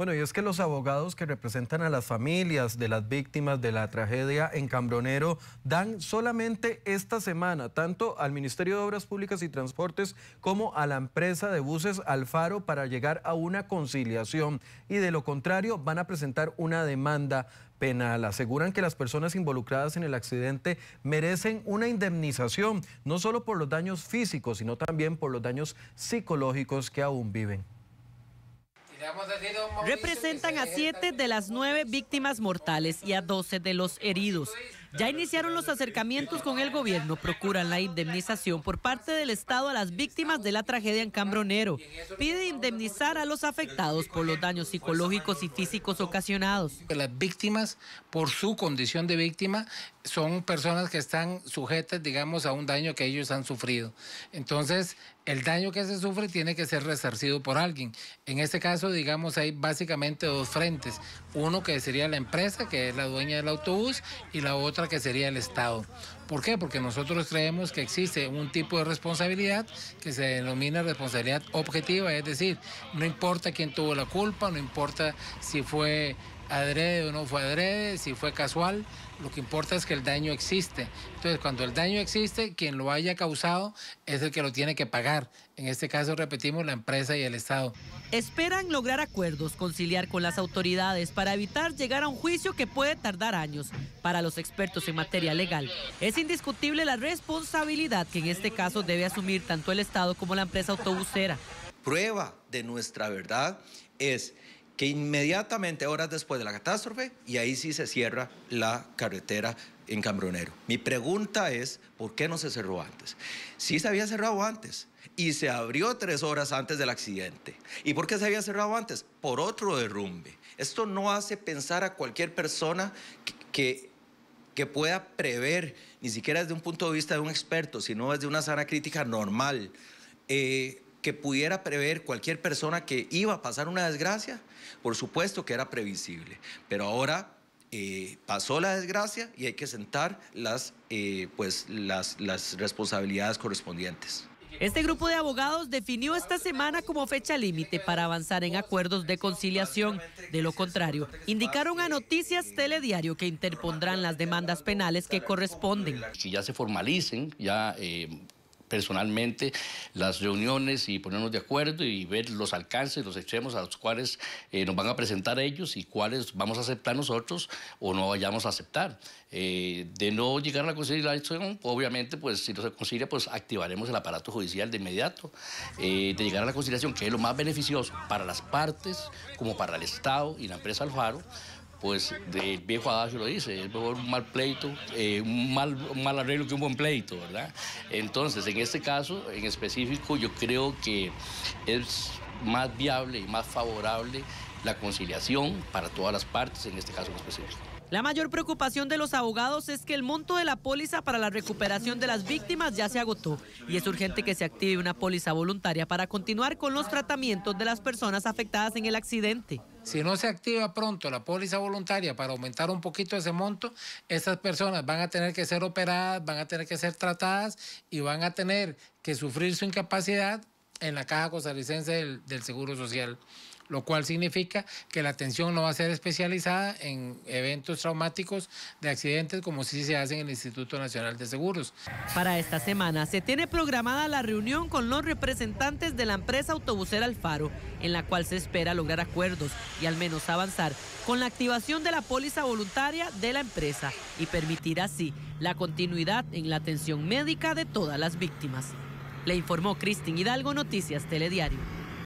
Bueno, y es que los abogados que representan a las familias de las víctimas de la tragedia en Cambronero dan solamente esta semana tanto al Ministerio de Obras Públicas y Transportes como a la empresa de buses Alfaro para llegar a una conciliación y de lo contrario van a presentar una demanda penal. Aseguran que las personas involucradas en el accidente merecen una indemnización, no solo por los daños físicos, sino también por los daños psicológicos que aún viven. Representan a siete de las nueve víctimas mortales y a doce de los heridos. Ya iniciaron los acercamientos con el gobierno, procuran la indemnización por parte del Estado a las víctimas de la tragedia en Cambronero. Pide indemnizar a los afectados por los daños psicológicos y físicos ocasionados. Las víctimas, por su condición de víctima, son personas que están sujetas, digamos, a un daño que ellos han sufrido. Entonces, el daño que se sufre tiene que ser resarcido por alguien. En este caso, digamos, hay básicamente dos frentes. Uno que sería la empresa, que es la dueña del autobús, y la otra que sería el Estado. ¿Por qué? Porque nosotros creemos que existe un tipo de responsabilidad que se denomina responsabilidad objetiva, es decir, no importa quién tuvo la culpa, no importa si fue adrede o no fue adrede, si fue casual, lo que importa es que el daño existe. Entonces, cuando el daño existe, quien lo haya causado es el que lo tiene que pagar. En este caso, repetimos, la empresa y el Estado. Esperan lograr acuerdos, conciliar con las autoridades para evitar llegar a un juicio que puede tardar años. Para los expertos en materia legal, es indiscutible la responsabilidad que en este caso debe asumir tanto el Estado como la empresa autobusera. Prueba de nuestra verdad es que inmediatamente, horas después de la catástrofe, y ahí sí se cierra la carretera en Cambronero. Mi pregunta es, ¿por qué no se cerró antes? Sí se había cerrado antes y se abrió tres horas antes del accidente. ¿Y por qué se había cerrado antes? Por otro derrumbe. Esto no hace pensar a cualquier persona que, que, pueda prever, ni siquiera desde un punto de vista de un experto, sino desde una sana crítica normal. Eh, que pudiera prever cualquier persona que iba a pasar una desgracia, por supuesto que era previsible, pero ahora eh, pasó la desgracia y hay que sentar las, eh, pues, las, responsabilidades correspondientes. Este grupo de abogados definió esta semana como fecha límite para avanzar en acuerdos de conciliación. De lo contrario, indicaron a Noticias Telediario que interpondrán las demandas penales que corresponden. Si ya se formalicen, ya eh, personalmente las reuniones y ponernos de acuerdo y ver los alcances, los extremos a los cuales eh, nos van a presentar ellos y cuáles vamos a aceptar nosotros o no vayamos a aceptar. Eh, de no llegar a la conciliación, obviamente, pues si no se concilia, pues activaremos el aparato judicial de inmediato. Eh, de llegar a la conciliación, que es lo más beneficioso para las partes como para el Estado y la empresa Alfaro, pues el viejo adagio lo dice, es mejor un mal pleito, eh, un, mal, un mal arreglo que un buen pleito, ¿verdad? Entonces, en este caso en específico, yo creo que es más viable y más favorable la conciliación para todas las partes, en este caso en específico. La mayor preocupación de los abogados es que el monto de la póliza para la recuperación de las víctimas ya se agotó y es urgente que se active una póliza voluntaria para continuar con los tratamientos de las personas afectadas en el accidente. Si no se activa pronto la póliza voluntaria para aumentar un poquito ese monto, estas personas van a tener que ser operadas, van a tener que ser tratadas y van a tener que sufrir su incapacidad en la caja costarricense del Seguro Social lo cual significa que la atención no va a ser especializada en eventos traumáticos de accidentes como si se hace en el Instituto Nacional de Seguros. Para esta semana se tiene programada la reunión con los representantes de la empresa autobusera Alfaro, en la cual se espera lograr acuerdos y al menos avanzar con la activación de la póliza voluntaria de la empresa y permitir así la continuidad en la atención médica de todas las víctimas. Le informó Cristin Hidalgo, Noticias Telediario.